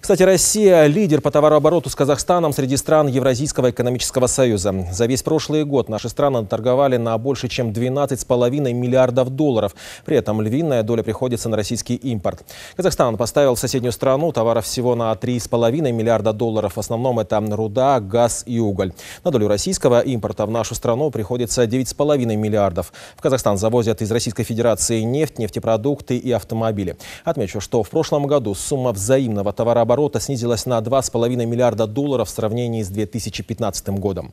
Кстати, Россия – лидер по товарообороту с Казахстаном среди стран Евразийского экономического союза. За весь прошлый год наши страны торговали на больше чем 12,5 миллиардов долларов. При этом львиная доля приходится на российский импорт. Казахстан поставил соседнюю страну товаров всего на 3,5 миллиарда долларов. В основном это руда, газ и уголь. На долю российского импорта в нашу страну приходится 9,5 миллиардов. В Казахстан завозят из Российской Федерации нефть, нефтепродукты и автомобили. Отмечу, что в прошлом году сумма взаимного товарооборота оборота снизилась на 2,5 миллиарда долларов в сравнении с 2015 годом.